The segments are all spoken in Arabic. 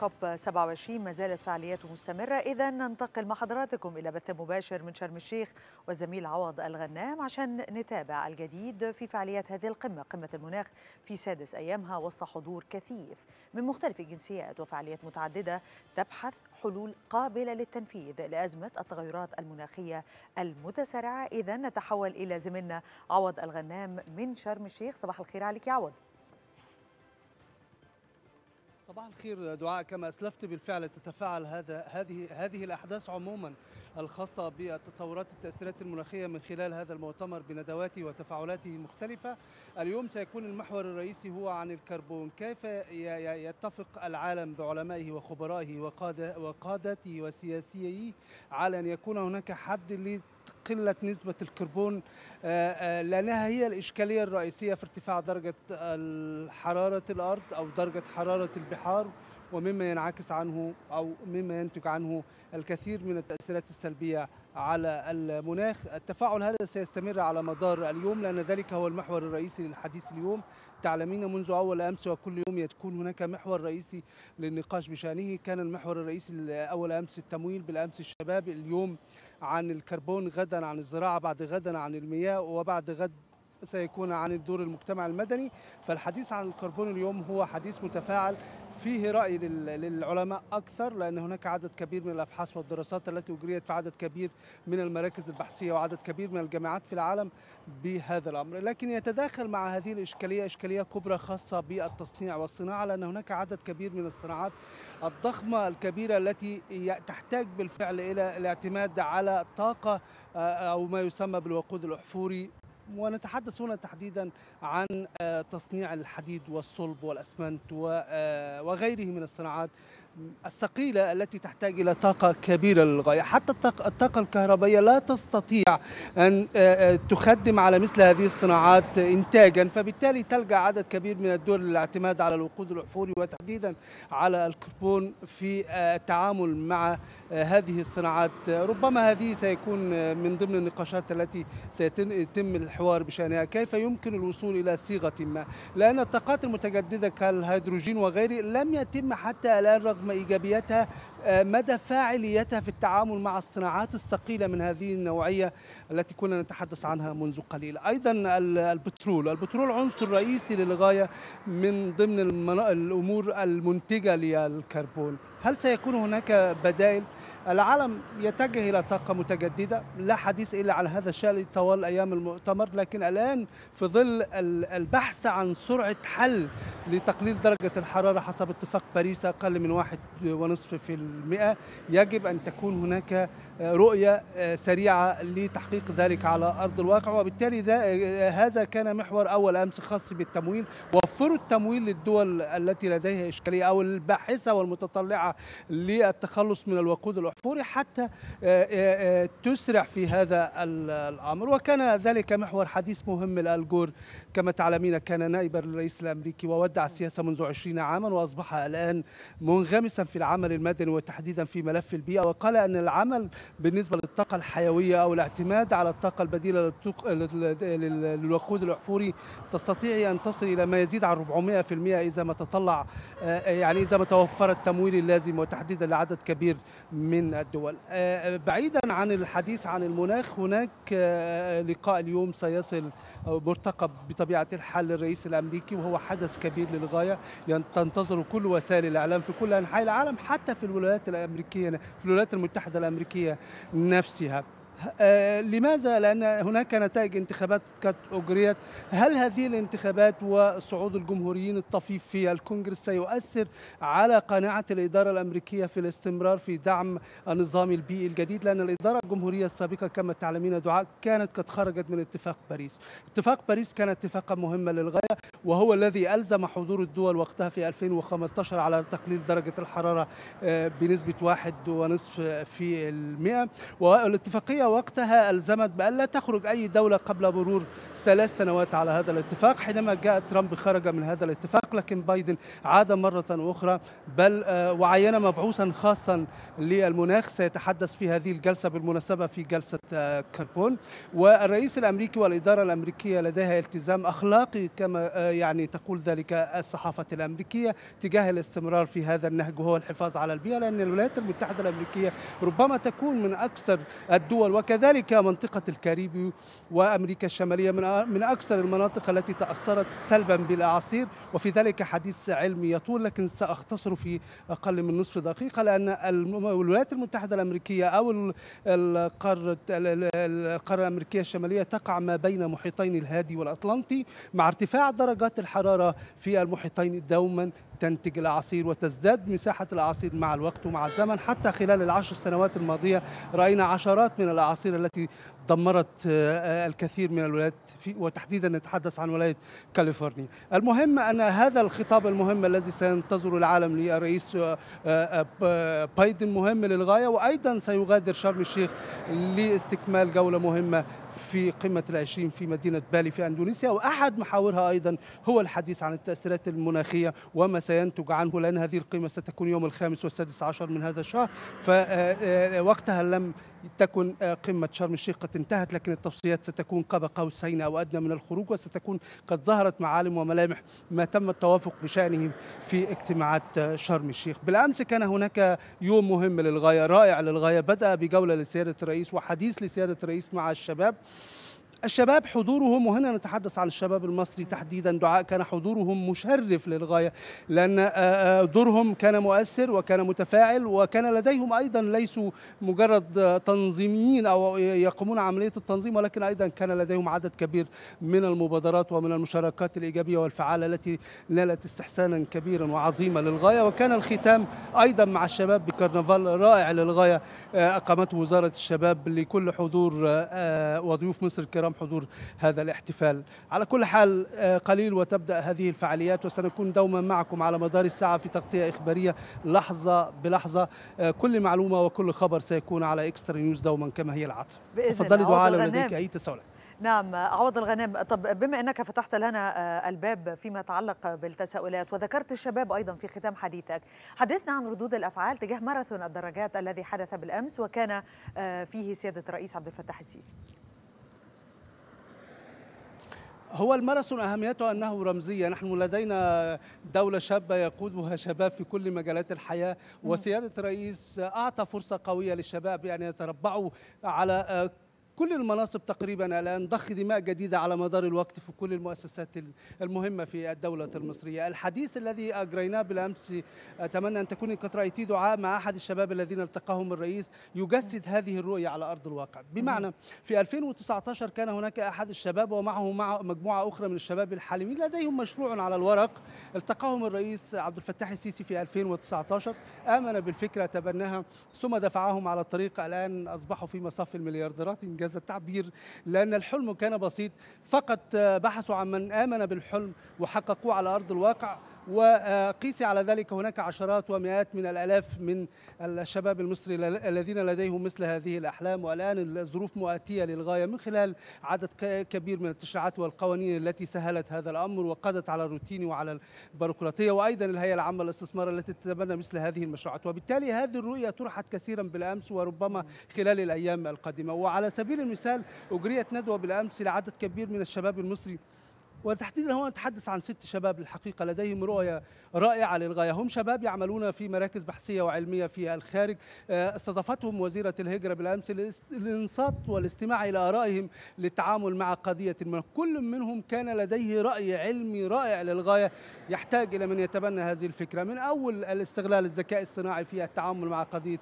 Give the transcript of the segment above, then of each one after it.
كوب 27 ما زالت فعالياته مستمرة إذا ننتقل مع حضراتكم إلى بث مباشر من شرم الشيخ والزميل عوض الغنام عشان نتابع الجديد في فعاليات هذه القمة قمة المناخ في سادس أيامها وسط حضور كثيف من مختلف الجنسيات وفعاليات متعددة تبحث حلول قابلة للتنفيذ لأزمة التغيرات المناخية المتسارعة إذا نتحول إلى زميلنا عوض الغنام من شرم الشيخ صباح الخير عليك يا عوض صباح الخير دعاء كما اسلفت بالفعل تتفاعل هذا هذه هذه الاحداث عموما الخاصه بالتطورات التاثيرات المناخيه من خلال هذا المؤتمر بندواته وتفاعلاته المختلفه اليوم سيكون المحور الرئيسي هو عن الكربون كيف يتفق العالم بعلمائه وخبرائه وقاده وقادته وسياسيه على ان يكون هناك حد قلة نسبة الكربون آه، آه، لأنها هي الإشكالية الرئيسية في ارتفاع درجة حرارة الأرض أو درجة حرارة البحار ومما ينعكس عنه أو مما ينتج عنه الكثير من التأثيرات السلبية على المناخ التفاعل هذا سيستمر على مدار اليوم لأن ذلك هو المحور الرئيسي للحديث اليوم تعلمين منذ أول أمس وكل يوم يكون هناك محور رئيسي للنقاش بشأنه كان المحور الرئيسي أول أمس التمويل بالأمس الشباب اليوم عن الكربون غدا عن الزراعة بعد غدا عن المياه وبعد غد سيكون عن الدور المجتمع المدني فالحديث عن الكربون اليوم هو حديث متفاعل فيه رأي للعلماء أكثر لأن هناك عدد كبير من الأبحاث والدراسات التي أجريت في عدد كبير من المراكز البحثية وعدد كبير من الجامعات في العالم بهذا الأمر لكن يتداخل مع هذه الإشكالية إشكالية كبرى خاصة بالتصنيع والصناعة لأن هناك عدد كبير من الصناعات الضخمة الكبيرة التي تحتاج بالفعل إلى الاعتماد على طاقة أو ما يسمى بالوقود الأحفوري ونتحدث هنا تحديدا عن آه، تصنيع الحديد والصلب والاسمنت آه، وغيره من الصناعات الثقيلة التي تحتاج إلى طاقة كبيرة للغاية حتى الطاقة الكهربائية لا تستطيع أن آه، آه، تخدم على مثل هذه الصناعات إنتاجا فبالتالي تلجأ عدد كبير من الدول للاعتماد على الوقود الأحفوري وتحديدا على الكربون في آه، التعامل مع هذه الصناعات ربما هذه سيكون من ضمن النقاشات التي سيتم الحوار بشأنها كيف يمكن الوصول إلى صيغة ما لأن الطاقات المتجددة كالهيدروجين وغيره لم يتم حتى الآن رغم رغم إيجابياتها آه، مدى فاعليتها في التعامل مع الصناعات الثقيلة من هذه النوعية التي كنا نتحدث عنها منذ قليل أيضا البترول البترول عنصر رئيسي للغاية من ضمن الأمور المنتجة للكربون هل سيكون هناك بدائل؟ العالم يتجه إلى طاقة متجددة لا حديث إلا على هذا الشأن طوال أيام المؤتمر لكن الآن في ظل البحث عن سرعة حل لتقليل درجة الحرارة حسب اتفاق باريس أقل من واحد ونصف في يجب أن تكون هناك آه، رؤية آه، سريعة لتحقيق ذلك على أرض الواقع وبالتالي آه، هذا كان محور أول أمس خاص بالتمويل وفروا التمويل للدول التي لديها إشكالية أو الباحثة والمتطلعة للتخلص من الوقود الأحفوري حتى تسرع في هذا الأمر وكان ذلك محور حديث مهم لألجور كما تعلمين كان نائبا للرئيس الأمريكي وودع السياسة منذ 20 عاما وأصبح الآن منغمسا في العمل المدني تحديدا في ملف البيئة وقال أن العمل بالنسبة للطاقة الحيوية أو الاعتماد على الطاقة البديلة للوقود الأحفوري تستطيع أن تصل إلى ما يزيد عن 400% إذا ما تطلع آه، يعني إذا ما توفر التمويل اللازم وتحديدا لعدد كبير من الدول آه، آه، بعيدا عن الحديث عن المناخ هناك لقاء اليوم سيصل مرتقب بطبيعة الحال للرئيس الأمريكي وهو حدث كبير للغاية يعني تنتظر كل وسائل الإعلام في كل أنحاء العالم حتى في الولايات الأمريكية في الولايات المتحدة الأمريكية نفسها آه، لماذا؟ لأن هناك نتائج انتخابات قد أجريت هل هذه الانتخابات وصعود الجمهوريين الطفيف في الكونجرس سيؤثر على قناعة الإدارة الأمريكية في الاستمرار في دعم النظام البيئي الجديد لأن الإدارة الجمهورية السابقة كما تعلمين دعاء كانت قد خرجت من اتفاق باريس اتفاق باريس كان اتفاقا مهما للغاية وهو الذي ألزم حضور الدول وقتها في 2015 على تقليل درجة الحرارة آه، بنسبة واحد ونصف في المئة والاتفاقية وقتها ألزمت بأن لا تخرج أي دولة قبل مرور ثلاث سنوات على هذا الاتفاق حينما جاء ترامب خرج من هذا الاتفاق لكن بايدن عاد مرة أخرى بل آه، وعين مبعوثا خاصا للمناخ سيتحدث في هذه الجلسة بالمناسبة في جلسة آه، كربون والرئيس الأمريكي والإدارة الأمريكية لديها التزام أخلاقي كما آه، يعني تقول ذلك الصحافة الأمريكية تجاه الاستمرار في هذا النهج وهو الحفاظ على البيئة لأن الولايات المتحدة الأمريكية ربما تكون من أكثر الدول وكذلك منطقة الكاريبي وأمريكا الشمالية من أكثر المناطق التي تأثرت سلبا بالأعاصير وفي ذلك حديث علمي يطول لكن سأختصر في أقل من نصف دقيقة لأن الولايات المتحدة الأمريكية أو القارة القارة الأمريكية الشمالية تقع ما بين محيطين الهادي والأطلنطي مع ارتفاع درجات الحرارة في المحيطين دوما تنتج الأعاصير وتزداد مساحة الأعاصير مع الوقت ومع الزمن حتى خلال العشر سنوات الماضية رأينا عشرات من الأعاصير التي دمرت آه، آه، الكثير من الولايات وتحديدا نتحدث عن ولاية كاليفورنيا المهم أن هذا الخطاب المهم الذي سينتظر العالم للرئيس آه، بايدن مهم للغاية وأيضا سيغادر شرم الشيخ لاستكمال جولة مهمة في قمة العشرين في مدينة بالي في أندونيسيا وأحد محاورها أيضا هو الحديث عن التأثيرات المناخية وما سينتج عنه لأن هذه القمة ستكون يوم الخامس والسادس عشر من هذا الشهر فوقتها لم تكن آه، قمة شرم الشيخ قد انتهت لكن التوصيات ستكون قاب قوسين أو أدنى من الخروج وستكون قد ظهرت معالم وملامح ما تم التوافق بشأنه في اجتماعات آه، شرم الشيخ بالأمس كان هناك يوم مهم للغاية رائع للغاية بدأ بجولة لسيادة الرئيس وحديث لسيادة الرئيس مع الشباب الشباب حضورهم وهنا نتحدث عن الشباب المصري تحديدا دعاء كان حضورهم مشرف للغاية لأن دورهم كان مؤثر وكان متفاعل وكان لديهم أيضا ليسوا مجرد تنظيميين أو يقومون عملية التنظيم ولكن أيضا كان لديهم عدد كبير من المبادرات ومن المشاركات الإيجابية والفعالة التي نالت استحسانا كبيرا وعظيما للغاية وكان الختام أيضا مع الشباب بكرنفال رائع للغاية أقامته وزارة الشباب لكل حضور وضيوف مصر الكرام حضور هذا الاحتفال على كل حال آه، قليل وتبدأ هذه الفعاليات وسنكون دوما معكم على مدار الساعة في تغطية إخبارية لحظة بلحظة آه، كل معلومة وكل خبر سيكون على إكسترا نيوز دوما كما هي العادة تفضلي دعاء لديك أي تساؤلات نعم عوض الغنام طب بما انك فتحت لنا آه، الباب فيما يتعلق بالتساؤلات وذكرت الشباب ايضا في ختام حديثك حدثنا عن ردود الافعال تجاه ماراثون الدراجات الذي حدث بالامس وكان فيه سياده الرئيس عبد الفتاح السيسي هو الماراثون اهميته انه رمزيه، نحن لدينا دوله شابه يقودها شباب في كل مجالات الحياه، وسياده الرئيس اعطى فرصه قويه للشباب بان يعني يتربعوا على كل المناصب تقريبا الان ضخ دماء جديده على مدار الوقت في كل المؤسسات المهمه في الدوله المصريه الحديث الذي اجريناه بالامس اتمنى ان تكوني قد رايتي دعاء مع احد الشباب الذين التقاهم الرئيس يجسد هذه الرؤيه على ارض الواقع بمعنى في 2019 كان هناك احد الشباب ومعه مع مجموعه اخرى من الشباب الحالمين لديهم مشروع على الورق التقاهم الرئيس عبد الفتاح السيسي في 2019 امن بالفكره تبناها ثم دفعهم على الطريق الان اصبحوا في مصاف المليارديرات جاز التعبير لأن الحلم كان بسيط فقط آه، بحثوا عن من آمن بالحلم وحققوه على أرض الواقع وقيسي على ذلك هناك عشرات ومئات من الآلاف من الشباب المصري الذين لديهم مثل هذه الأحلام والآن الظروف مؤاتية للغاية من خلال عدد كبير من التشريعات والقوانين التي سهلت هذا الأمر وقضت على الروتين وعلى البيروقراطية وأيضا الهيئة العامة للاستثمار التي تتبنى مثل هذه المشروعات وبالتالي هذه الرؤية طرحت كثيرا بالأمس وربما خلال الأيام القادمة وعلى سبيل المثال أجريت ندوة بالأمس لعدد كبير من الشباب المصري وتحديدا هو نتحدث عن ست شباب الحقيقة لديهم رؤية رائعة للغاية هم شباب يعملون في مراكز بحثية وعلمية في الخارج آه، استضافتهم وزيرة الهجرة بالأمس للإنصات والاستماع إلى آرائهم للتعامل مع قضية ما، كل منهم كان لديه رأي علمي رائع للغاية يحتاج إلى من يتبنى هذه الفكرة من أول الاستغلال الذكاء الصناعي في التعامل مع قضية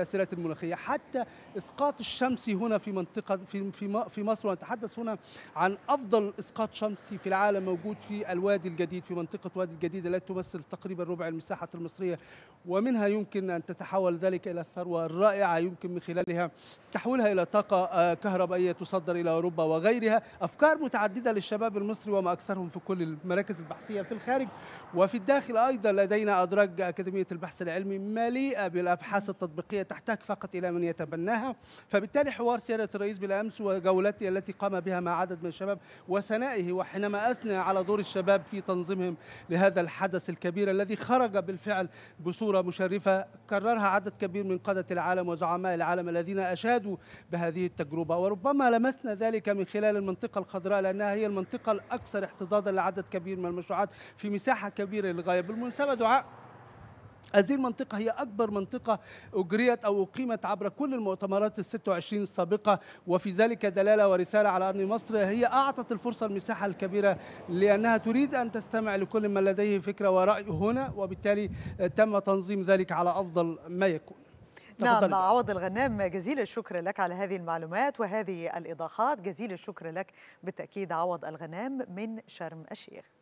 التاثيرات المناخيه حتى اسقاط الشمس هنا في منطقه في في في مصر ونتحدث هنا عن افضل اسقاط شمسي في العالم موجود في الوادي الجديد في منطقه وادي الجديد التي تمثل تقريبا ربع المساحه المصريه ومنها يمكن ان تتحول ذلك الى الثروه الرائعه يمكن من خلالها تحويلها الى طاقه آه، كهربائيه تصدر الى اوروبا وغيرها افكار متعدده للشباب المصري وما اكثرهم في كل المراكز البحثيه في الخارج وفي الداخل ايضا لدينا ادراج اكاديميه البحث العلمي مليئه بالابحاث التطبيقيه تحتاج فقط إلى من يتبناها فبالتالي حوار سيادة الرئيس بالأمس وجولته التي قام بها مع عدد من الشباب وثنائه وحينما أثنى على دور الشباب في تنظيمهم لهذا الحدث الكبير الذي خرج بالفعل بصورة مشرفة كررها عدد كبير من قادة العالم وزعماء العالم الذين أشادوا بهذه التجربة وربما لمسنا ذلك من خلال المنطقة الخضراء لأنها هي المنطقة الأكثر احتضاضا لعدد كبير من المشروعات في مساحة كبيرة للغاية بالمناسبة دعاء هذه المنطقة هي أكبر منطقة أجريت أو أقيمت عبر كل المؤتمرات ال 26 السابقة وفي ذلك دلالة ورسالة على أن مصر هي أعطت الفرصة المساحة الكبيرة لأنها تريد أن تستمع لكل من لديه فكرة ورأي هنا وبالتالي تم تنظيم ذلك على أفضل ما يكون نعم عوض الغنام جزيل الشكر لك على هذه المعلومات وهذه الإيضاحات جزيل الشكر لك بالتأكيد عوض الغنام من شرم الشيخ